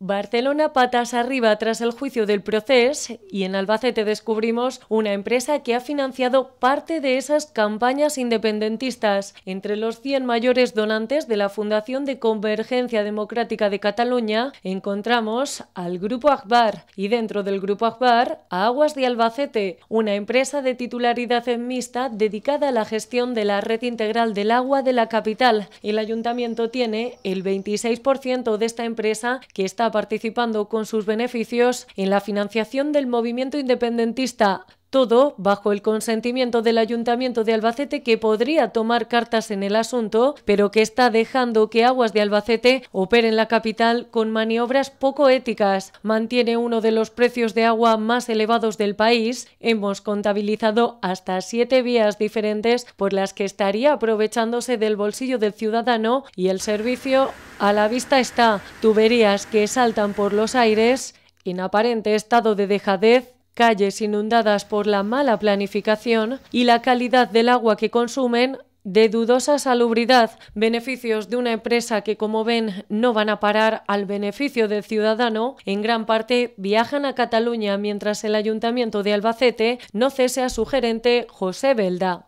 Barcelona patas arriba tras el juicio del proceso y en Albacete descubrimos una empresa que ha financiado parte de esas campañas independentistas. Entre los 100 mayores donantes de la Fundación de Convergencia Democrática de Cataluña encontramos al Grupo Akbar y dentro del Grupo Akbar Aguas de Albacete, una empresa de titularidad en mixta dedicada a la gestión de la red integral del agua de la capital. El ayuntamiento tiene el 26% de esta empresa que está participando con sus beneficios en la financiación del movimiento independentista. Todo bajo el consentimiento del Ayuntamiento de Albacete que podría tomar cartas en el asunto, pero que está dejando que Aguas de Albacete opere en la capital con maniobras poco éticas. Mantiene uno de los precios de agua más elevados del país. Hemos contabilizado hasta siete vías diferentes por las que estaría aprovechándose del bolsillo del ciudadano y el servicio a la vista está. Tuberías que saltan por los aires en aparente estado de dejadez calles inundadas por la mala planificación y la calidad del agua que consumen de dudosa salubridad, beneficios de una empresa que, como ven, no van a parar al beneficio del ciudadano, en gran parte viajan a Cataluña mientras el Ayuntamiento de Albacete no cese a su gerente José Belda.